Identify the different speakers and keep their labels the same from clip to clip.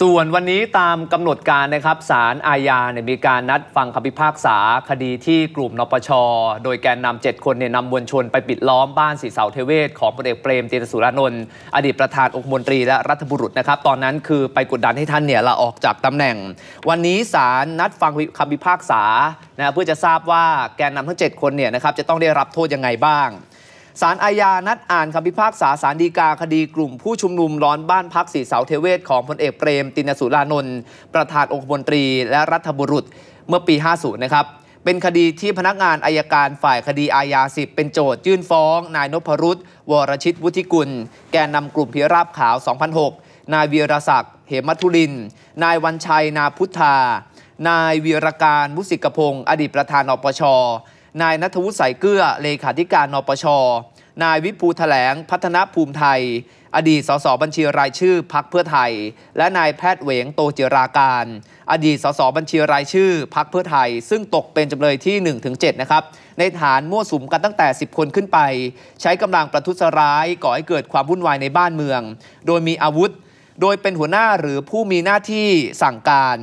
Speaker 1: ส่วนวันนี้ตามกำหนดการนะครับศาลอาญาเนี่ยมีการนัดฟังคำพิพากษาคดีที่กลุ่มนปชโดยแกนนำเจ็ดคนเนี่ยนำมวลชนไปปิดล้อมบ้านสีเสาเทเวศของพลเอกเปรมตินสุรานนท์อดีตประธานองคมนตรี และรัฐบุรุษนะครับตอนนั้นคือไปกดดันให้ท่านเนี่ยลาออกจากตำแหน่ง วันนี้ศาลนัดฟังคำพิพากษานะเพื่อจะทราบว่าแกนนำทั้ง7คนเนี่ยนะครับจะต้องได้รับโทษยังไงบ้างสารอาญานัดอ่านคำพิพากษาสารดีกาคดีกลุ่มผู้ชุมนุม ร้อนบ้านพักสีเสาเทเวศของพลเอกเปรม ตินสุรานนท์ประธานองคมนตรี และรัฐบุรุษเมื่อปี 50 นะครับ เป็นคดีที่พนักงานอายการฝ่ายคดีอาญาสิบเป็นโจทยื่นฟ้อง นายนพรุษวรชิต วุฒิกุล แกนนำกลุ่มพิราบขาว 2006 นายเวียรศักดิ์เหมัทุลิน นายวันชัยนาพุทธา นายเวียรการมุสิกพงศ์อดีตประธานอปชนายนัทวุฒิสายเกลือเลขาธิการ นปช นายวิภูแถลงพัฒนภูมิไทย อดีตสสบัญชีรายชื่อพักเพื่อไทย และนายแพทย์เหวงโตจิราการ อดีตสสบัญชีรายชื่อพักเพื่อไทยซึ่งตกเป็นจำเลยที่1-7นะครับ ในฐานมั่วสุมกันตั้งแต่ 10 คนขึ้นไป ใช้กำลังประทุษร้าย ก่อให้เกิดความวุ่นวายในบ้านเมือง โดยมีอาวุธ โดยเป็นหัวหน้าหรือผู้มีหน้าที่สั่งการ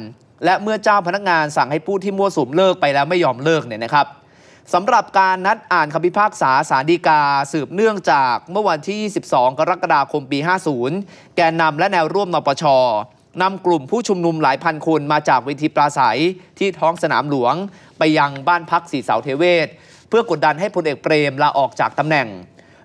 Speaker 1: และเมื่อเจ้าพนักงานสั่งให้ผู้ที่มั่วสุมเลิกไปแล้วไม่ยอมเลิกเนี่ยนะครับสำหรับการนัดอ่านคำพิพากษาสารดีกาสืบเนื่องจากเมื่อวันที่12กรกฎาคม ปี 50 แกนนำและแนวร่วมนปช นำกลุ่มผู้ชุมนุมหลายพันคนมาจากเวทีปราศัยที่ท้องสนามหลวงไปยังบ้านพักสีเสาเทเวศเพื่อกดดันให้พลเอกเปรมลาออกจากตำแหน่ง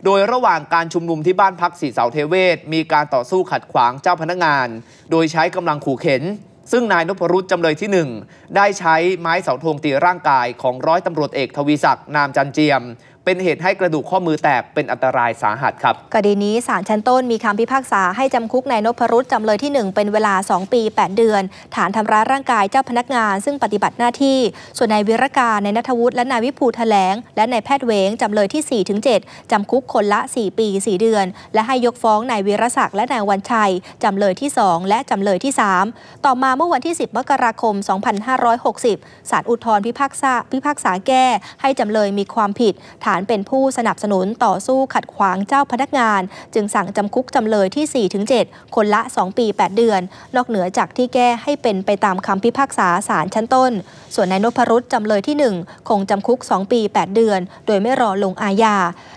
Speaker 1: โดยระหว่างการชุมนุมที่บ้านพักสีเสาเทเวศมีการต่อสู้ขัดขวางเจ้าพนักงาน โดยใช้กำลังขู่เข็นซึ่งนายนพรุษจำเลยที่ 1 ได้ใช้ไม้เสาธงตีร่างกาย ของร้อยตำรวจเอกทวีศักดิ์นามจันเจียมเป็นเหตุให้กระดูกข้อมือแตกเป็นอันตรายสาหัสครับ
Speaker 2: คดีนี้ศาลชั้นต้นมีคำพิพากษาให้จำคุกนายนพรุษจำเลยที่ 1 เป็นเวลา 2 ปี 8 เดือน ฐานทำร้ายร่างกายเจ้าพนักงาน ซึ่งปฏิบัติหน้าที่ ส่วนนายวิรการนายนัทวุฒิและนายวิภูแถลง และนายแพทย์เวง จำเลยที่4-7จำคุกคนละ 4 ปี4เดือนและให้ยกฟ้องนายวิรศักดิ์และนายวันชัยจำเลยที่ 2 และจำเลยที่ 3 ต่อมาเมื่อวันที่ 10มกราคม 2560ศาลอุทธรพิพากษาพิพากษาแก้ให้จำเลยมีความผิดฐานเป็นผู้สนับสนุนต่อสู้ขัดขวางเจ้าพนักงาน จึงสั่งจำคุกจำเลยที่ 4-7 คนละ 2 ปี 8 เดือน นอกเหนือจากที่แก้ให้เป็นไปตามคำพิพากษาศาลชั้นต้น ส่วนนายนพรุษจำเลยที่ 1 คงจำคุก 2 ปี 8 เดือน โดยไม่รอลงอาญา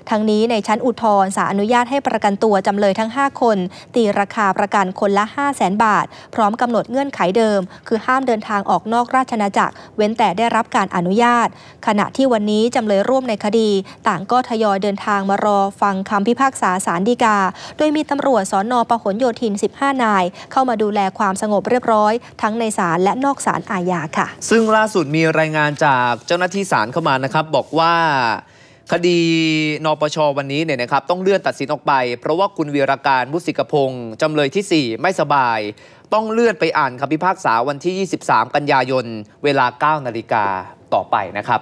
Speaker 2: ทั้งนี้ในชั้นอุทธรณ์ศาลอนุญาตให้ประกันตัวจำเลยทั้ง 5 คน ตีราคาประกันคนละ 5 0 0แสนบาท พร้อมกำหนดเงื่อนไขเดิม คือห้ามเดินทางออกนอกราชนาจักรเว้นแต่ได้รับการอนุญาต ขณะที่วันนี้จำเลยร่วมในคดีต่างก็ทยอยเดินทางมารอฟังคำพิพากษาสารดีกา โดยมีตำรวจสอนอประหลโยธิน 15 นาย เข้ามาดูแลความสงบเรียบร้อย ทั้งในศาลและนอกศาลอาญาค่ะ
Speaker 1: ซึ่งล่าสุดมีรายงานจากเจ้าหน้าที่ศาลเข้ามานะครับ บอกว่า คดีนปช วันนี้เนี่ยนะครับต้องเลื่อนตัดสินออกไป เพราะว่าคุณวีรการมุสิกพงศ์จำเลยที่ 4 ไม่สบาย ต้องเลื่อนไปอ่านคำพิพากษาวันที่ 23 กันยายนเวลา9นาฬิกาต่อไปนะครับ